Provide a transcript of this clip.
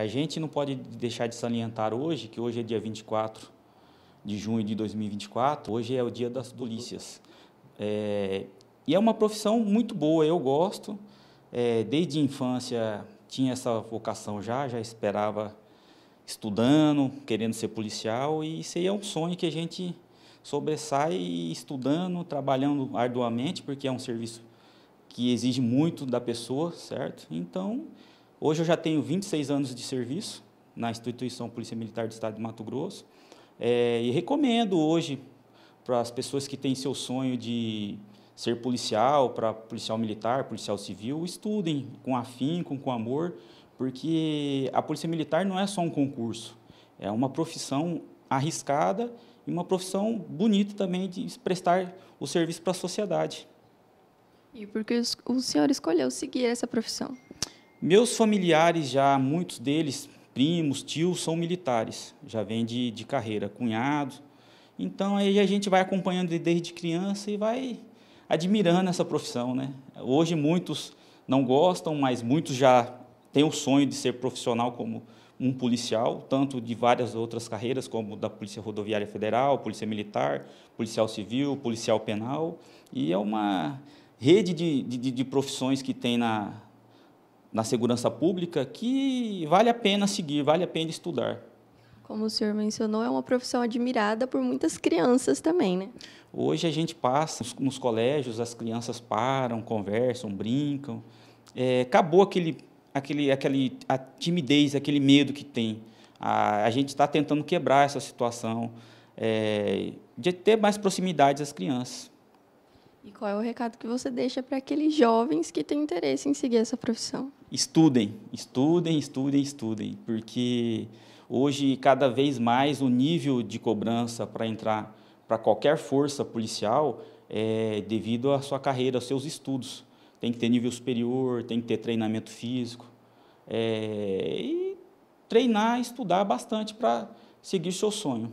A gente não pode deixar de salientar hoje, que hoje é dia 24 de junho de 2024, hoje é o dia das polícias. É, e é uma profissão muito boa, eu gosto. É, desde a infância tinha essa vocação já, já esperava estudando, querendo ser policial, e isso aí é um sonho que a gente sobressai estudando, trabalhando arduamente, porque é um serviço que exige muito da pessoa, certo? Então, Hoje eu já tenho 26 anos de serviço na instituição Polícia Militar do Estado de Mato Grosso é, e recomendo hoje para as pessoas que têm seu sonho de ser policial, para policial militar, policial civil, estudem com afinco, com amor, porque a Polícia Militar não é só um concurso, é uma profissão arriscada e uma profissão bonita também de prestar o serviço para a sociedade. E por que o senhor escolheu seguir essa profissão? Meus familiares, já muitos deles, primos, tios, são militares, já vêm de, de carreira, cunhados. Então aí a gente vai acompanhando desde criança e vai admirando essa profissão, né? Hoje muitos não gostam, mas muitos já têm o sonho de ser profissional como um policial, tanto de várias outras carreiras, como da Polícia Rodoviária Federal, Polícia Militar, Policial Civil, Policial Penal. E é uma rede de, de, de profissões que tem na, na segurança pública que vale a pena seguir, vale a pena estudar. Como o senhor mencionou, é uma profissão admirada por muitas crianças também, né? Hoje a gente passa nos colégios, as crianças param, conversam, brincam. É, acabou aquele, aquele, aquele, a timidez, aquele medo que tem. A, a gente está tentando quebrar essa situação é, de ter mais proximidade às crianças. E qual é o recado que você deixa para aqueles jovens que têm interesse em seguir essa profissão? Estudem, estudem, estudem, estudem, porque hoje cada vez mais o nível de cobrança para entrar para qualquer força policial é devido à sua carreira, aos seus estudos. Tem que ter nível superior, tem que ter treinamento físico. É, e treinar, estudar bastante para seguir seu sonho.